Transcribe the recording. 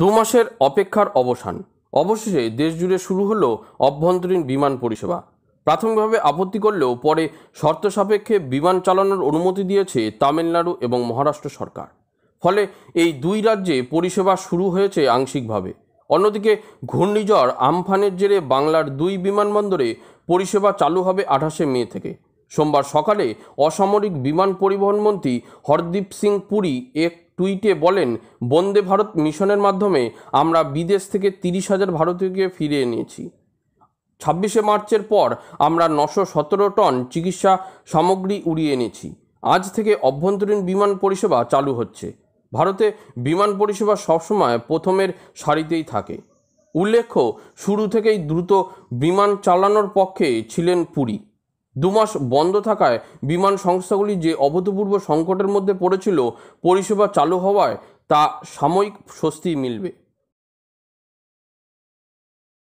দু মাসের অপেক্ষার অবসান অবশেষে দেশজুড়ে শুরু হলো অভ্যন্তরীণ বিমান পরিষেবা প্রাথমিকভাবে আপত্তি করলেও পরে শর্ত সাপেক্ষে বিমান চালানোর অনুমতি দিয়েছে তামিলনাড়ু এবং মহারাষ্ট্র সরকার ফলে এই দুই রাজ্যে পরিষেবা শুরু হয়েছে আংশিকভাবে অন্যদিকে ঘূর্ণিঝড় আমফানের জেরে বাংলার দুই বিমানবন্দরে পরিষেবা চালু হবে আঠাশে মে থেকে সোমবার সকালে অসামরিক বিমান পরিবহন মন্ত্রী হরদীপ সিং পুরী এক টুইটে বলেন বন্দে ভারত মিশনের মাধ্যমে আমরা বিদেশ থেকে তিরিশ হাজার ভারতীয়কে ফিরিয়ে নিয়েছি ছাব্বিশে মার্চের পর আমরা নশো সতেরো টন চিকিৎসা সামগ্রী উড়িয়ে এনেছি আজ থেকে অভ্যন্তরীণ বিমান পরিষেবা চালু হচ্ছে ভারতে বিমান পরিষেবা সবসময় প্রথমের সারিতেই থাকে উল্লেখ্য শুরু থেকেই দ্রুত বিমান চালানোর পক্ষে ছিলেন পুরী দুমাস বন্ধ থাকায় বিমান সংস্থাগুলি যে অভূতপূর্ব সংকটের মধ্যে পড়েছিল পরিষেবা চালু হওয়ায় তা সাময়িক স্বস্তি মিলবে